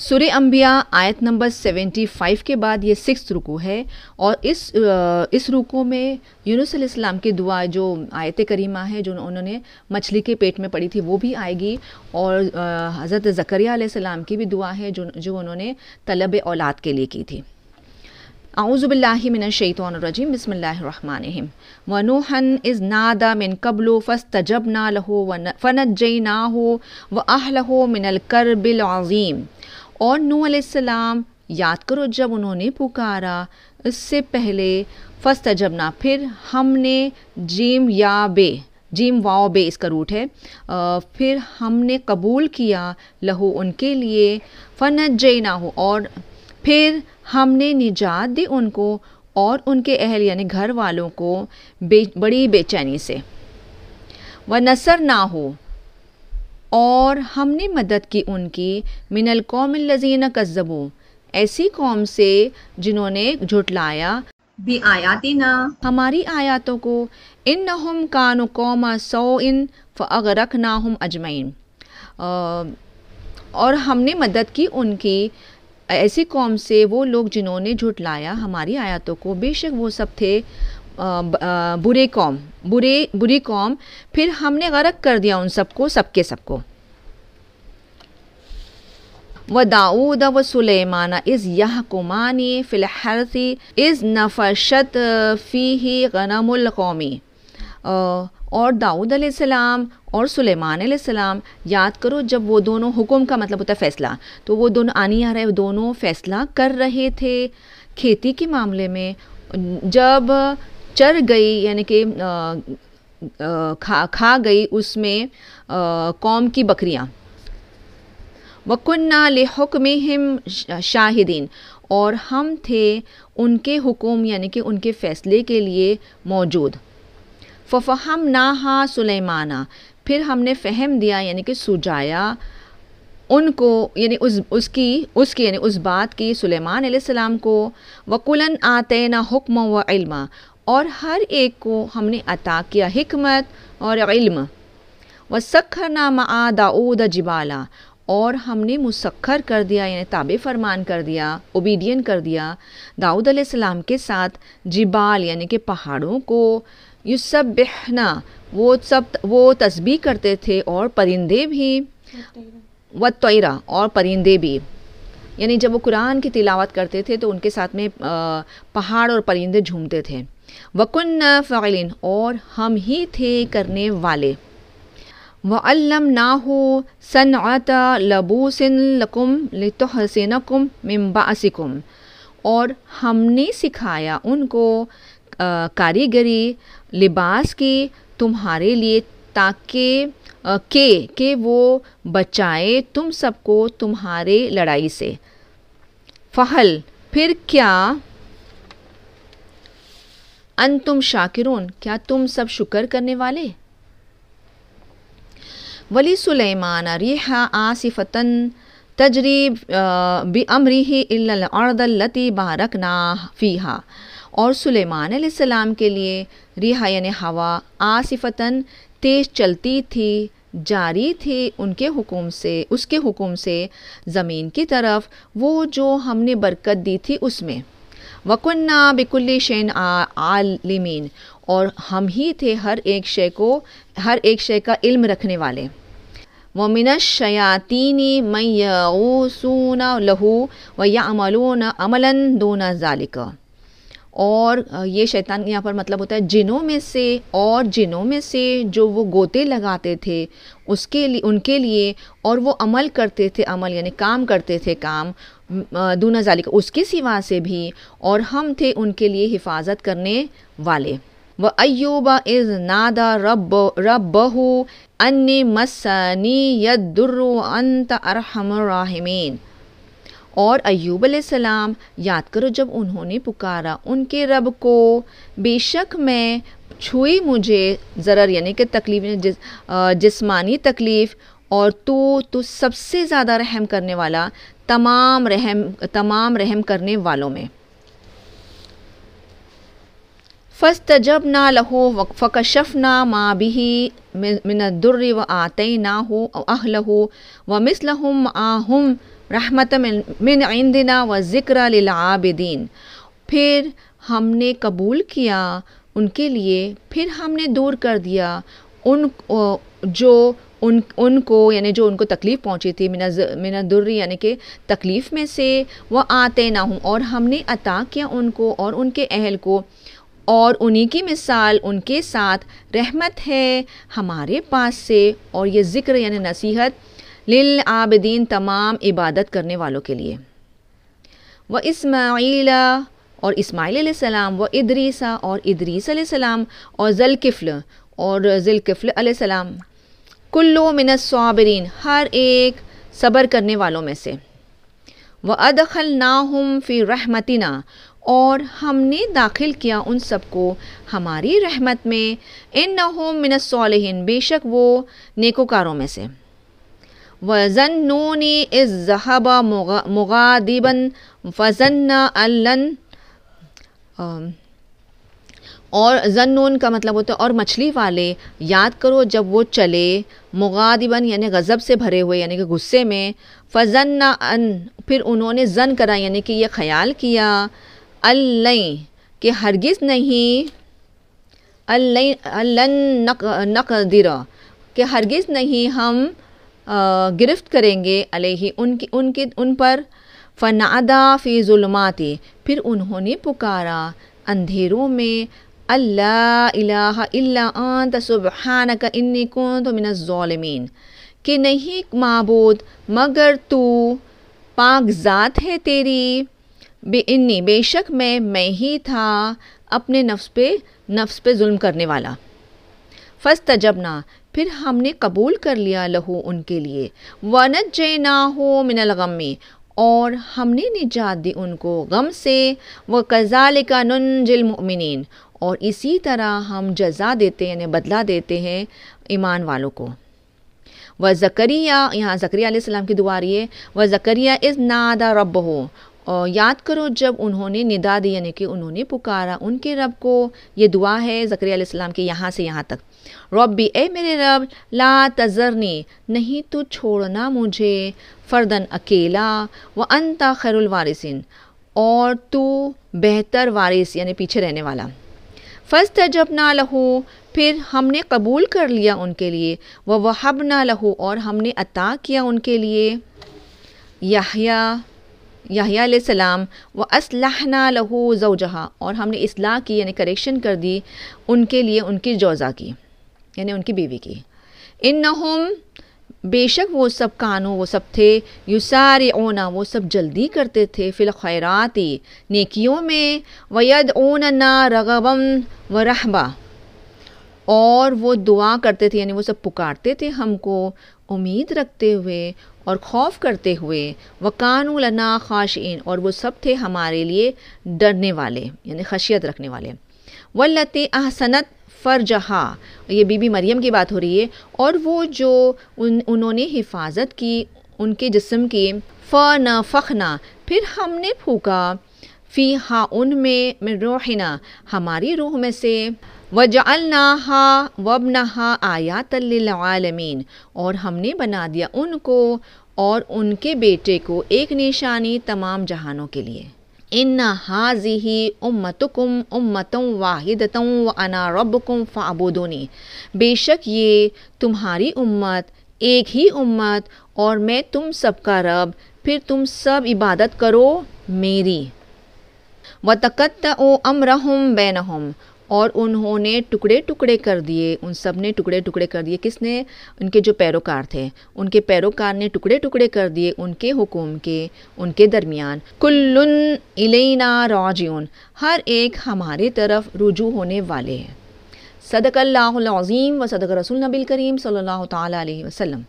सुर अम्बिया आयत नंबर 75 के बाद ये सिक्स रुकू है और इस इस रुकू में यूनुस इस्लाम की दुआ जो आयत करीमा है जो उन्होंने मछली के पेट में पड़ी थी वो भी आएगी और हज़रत ज़करिया की भी दुआ है जो जो उन्होंने तलब औलाद के लिए की थी आउज़बिल्लिमिनशैतरजीम बसमीम वनोहन इज़ नादा मिन कबलो फ़स तजब ना लहो फ़नत जई ना हो व आह लहो मिनल कर बिल और नू सलाम याद करो जब उन्होंने पुकारा इससे पहले जबना फिर हमने जीम या बे जीम वाओ बे इसका रूट है फिर हमने कबूल किया लहू उनके लिए फन जय ना हो और फिर हमने निजात दी उनको और उनके अहल यानी घर वालों को बे, बड़ी बेचैनी से व नसर ना हो और हमने मदद की उनकी मिनल कौम लजीन ऐसी कौम से जिन्होंने झुटलाया भी आयाती ना हमारी आयातों को इन न हम कान कौम सौ इन फ़रक ना हम अजमैन और हमने मदद की उनकी ऐसी कौम से वो लोग जिन्होंने झुटलाया हमारी आयातों को बेशक वो सब थे बुरे कौम बुरे बुरी कौम फिर हमने गर्क कर दिया उन सबको सबके सबको व दाऊद व सुलेमान इज़ यह कुमानी फिलहरती इज़ नफशत फ़ी ही गनमुल कौमी और दाऊद अलैहिस्सलाम और सुलेमान अलैहिस्सलाम याद करो जब वो दोनों हुक्म का मतलब होता है फ़ैसला तो वो दोनों आनी आ रहे दोनों फ़ैसला कर रहे थे खेती के मामले में जब चर गई यानी कि खा खा गई उसमें कौम की बकरियाँ वकुन्ना हुक्म हिम शाहिदीन और हम थे उनके हुकुम यानी कि उनके फ़ैसले के लिए मौजूद फ़फ़हम हा सुलेमाना फिर हमने फ़हम दिया यानी कि सुझाया उनको यानी उस उसकी उसकी यानी उस बात की सुलेमान सलाम को वकुलन आते ना हुक्म व इल्मा और हर एक को हमने अता किया हमत और इल्म व सक्खरना मा दाऊद जिबाला और हमने मुसखर कर दिया यानी ताबे फरमान कर दिया ओबीडियन कर दिया दाऊद सलाम के साथ जिबाल यानी कि पहाड़ों को युसब बहना वो सब वो तस्बी करते थे और परिंदे भी व तयरा और परिंदे भी यानी जब वो कुरान की तिलावत करते थे तो उनके साथ में पहाड़ और परिंदे झूमते थे वकुन्ना फ़ालिन और हम ही थे करने वाले वल्लम ना हो सनआता लबूसिन लकुम लतहसिनकुम मिम्बासिकुम और हमने सिखाया उनको कारीगरी लिबास की तुम्हारे लिए ताकि के के वो बचाए तुम सबको तुम्हारे लड़ाई से फ़हल फिर क्या अन तुम शाकिरून क्या तुम सब शुक्र करने वाले वली सुलेमान रिहा आसिफतन तजरीब बी अमरी ही अर्दलती बारक ना फ़ीहा और सुलेमान सलाम के लिए रिहा यानि हवा आसिफतन तेज़ चलती थी जारी थी उनके हुकुम से उसके हुकुम से ज़मीन की तरफ वो जो हमने बरकत दी थी उसमें वकुन्ना बिकुल्ली शेन आलिमीन और हम ही थे हर एक शे को हर एक शे का इल्म रखने वाले वमिन शयातीनी मैसून लहू व या न अमलन दोना जालिक और ये शैतान यहाँ पर मतलब होता है जिनों में से और जिनों में से जो वो गोते लगाते थे उसके लिए उनके लिए और वो अमल करते थे अमल यानी काम करते थे काम दूना जालिक उसके सिवा से भी और हम थे उनके लिए हिफाजत करने वाले व अयूब इज नादा रब रब बहु अन्य मसनी यदुर्रु अंत अरहम राहमीन और अयूब सलाम याद करो जब उन्होंने पुकारा उनके रब को बेशक मैं छुई मुझे ज़रर यानी कि तकलीफ जिस जिस्मानी तकलीफ़ और तो तो सबसे ज़्यादा रहम करने वाला तमाम रहम तमाम रहम करने वालों में फ़स्त जब ना लहो फ़कशफ ना माँ बिही दुर्र व आते ना हो लहो व लहुम आहुम रहमत मिन आइंदना व ज़िक्र लाबिदीन फिर हमने कबूल किया उनके लिए फिर हमने दूर कर दिया उन जो उन उनको यानी जो उनको तकलीफ़ पहुंची थी मिना मिना दुर्री यानी कि तकलीफ़ में से वह आते ना हों और हमने अता किया उनको और उनके अहल को और उन्हीं की मिसाल उनके साथ रहमत है हमारे पास से और ये ज़िक्र यानी नसीहत लिल आबदीन तमाम इबादत करने वालों के लिए व इसमाइल और इसमाइल सलाम व इदरीसा और इदरीस सलाम और जलकिफ़ल और जिलकिफ़ल सलाम कुल्लो मिनस साबरीन हर एक सब्र करने वालों में से व अदखल ना हम फी रहमतना और हमने दाखिल किया उन सबको हमारी रहमत में इन न होम मिनसलिन बेशक वो नेकोकारों में से वज़न नूनी इस मुगा, मुगादिबन वज़न अल्लन और जन्नून का मतलब होता है और मछली वाले याद करो जब वो चले मुगादिबन यानी गज़ब से भरे हुए यानी कि गुस्से में फजन अन फिर उन्होंने जन करा यानी कि ये ख्याल किया अल्लई कि हरगिज़ नहीं अल्लई अल्लन नक नकदिर कि हरगिज़ नहीं हम गिरफ्त करेंगे अलही उनकी उनके उन पर फ़नादा फ़ी फ़िर उन्होंने पुकारा अंधेरों में अल्लाह इलाह इन्नी कुन कि नहीं माबूद मगर तू पाक ज़ात है तेरी बे इन्नी बेशक मैं मैं ही था अपने नफ्स पे नफ्स पे जुल्म करने वाला फस तजबना फिर हमने कबूल कर लिया लहू उनके लिए वनत जय ना हो मिनल गमी और हमने निजात दी उनको गम से व कज़ाल का नजिलमिन और इसी तरह हम जजा देते हैं यानी बदला देते हैं ईमान वालों को व जकरिया यहाँ जकरिया सलाम की दुआ रही है व जकरिया इज़ नादा रब हो और याद करो जब उन्होंने निदाद यानी कि उन्होंने पुकारा उनके रब को ये दुआ है ज़करिया के यहाँ से यहाँ तक रबी ए मेरे रब ला तजरनी नहीं तो छोड़ना मुझे फ़र्दन अकेला व अनता खैरुल वारिसिन और तू बेहतर वारिस यानी पीछे रहने वाला फ़र्स्ट जब ना लहू फिर हमने कबूल कर लिया उनके लिए वह वहब ना लहू और हमने अता किया उनके लिए यहया याहियालाम व असलहना लहू जहाँ और हमने असलाह की यानी करेक्शन कर दी उनके लिए उनकी ज़ोज़ा की यानी उनकी बीवी की इन नहम बेशक वो सब कानों वो सब थे युसार ओना वो सब जल्दी करते थे फिल खैराती नेकियों में वयद ओन ना रगबम व रहबा और वो दुआ करते थे यानी वो सब पुकारते थे हमको उम्मीद रखते हुए और खौफ करते हुए वकानु लना इन और वो सब थे हमारे लिए डरने वाले यानी खशियत रखने वाले वल्लते अहसनत फ़र जहाँ ये बीबी मरियम की बात हो रही है और वो जो उन उन्होंने हिफाजत की उनके जिस्म की न फ़ना फिर हमने फूका फ़ी हा उन में रोहिना हमारी रूह में से वजअलना हा वबना हा आयातमीन और हमने बना दिया उनको और उनके बेटे को एक निशानी तमाम जहानों के लिए इन हाजी ही उम्मतुकुम उम्मतों वाहिदतों व अना रबकुम फ़ाबोदोनी बेशक ये तुम्हारी उम्मत एक ही उम्मत और मैं तुम सबका रब फिर तुम सब इबादत करो मेरी व तकत्त ओ अमरहम बैनहम और उन्होंने टुकड़े टुकड़े कर दिए उन सब ने टुकड़े टुकड़े कर दिए किसने उनके जो पैरोकार थे उनके पैरोकार ने टुकड़े टुकड़े कर दिए उनके हुकुम के उनके दरमियान कुल्लुन इलेना राजियन हर एक हमारी तरफ रुजू होने वाले हैं सदक अल्लाज़ीम व सदक रसूल नबील करीम सल्लल्लाहु ताला अलैहि वसल्लम